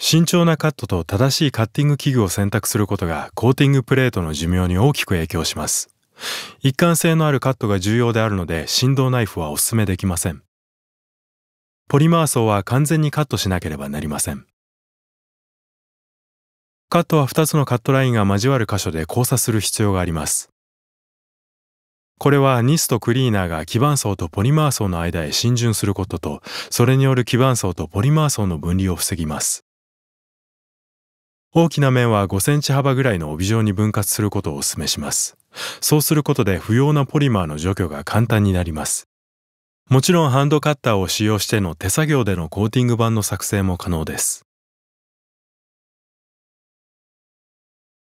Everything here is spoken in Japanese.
慎重なカットと正しいカッティング器具を選択することがコーティングプレートの寿命に大きく影響します。一貫性のあるカットが重要であるので振動ナイフはお勧めできません。ポリマー層は完全にカットしなければなりません。カットは2つのカットラインが交わる箇所で交差する必要があります。これはニスとクリーナーが基板層とポリマー層の間へ浸潤することと、それによる基板層とポリマー層の分離を防ぎます。大きな面は5センチ幅ぐらいの帯状に分割することをお勧めします。そうすることで不要なポリマーの除去が簡単になります。もちろんハンドカッターを使用しての手作業でのコーティング板の作成も可能です。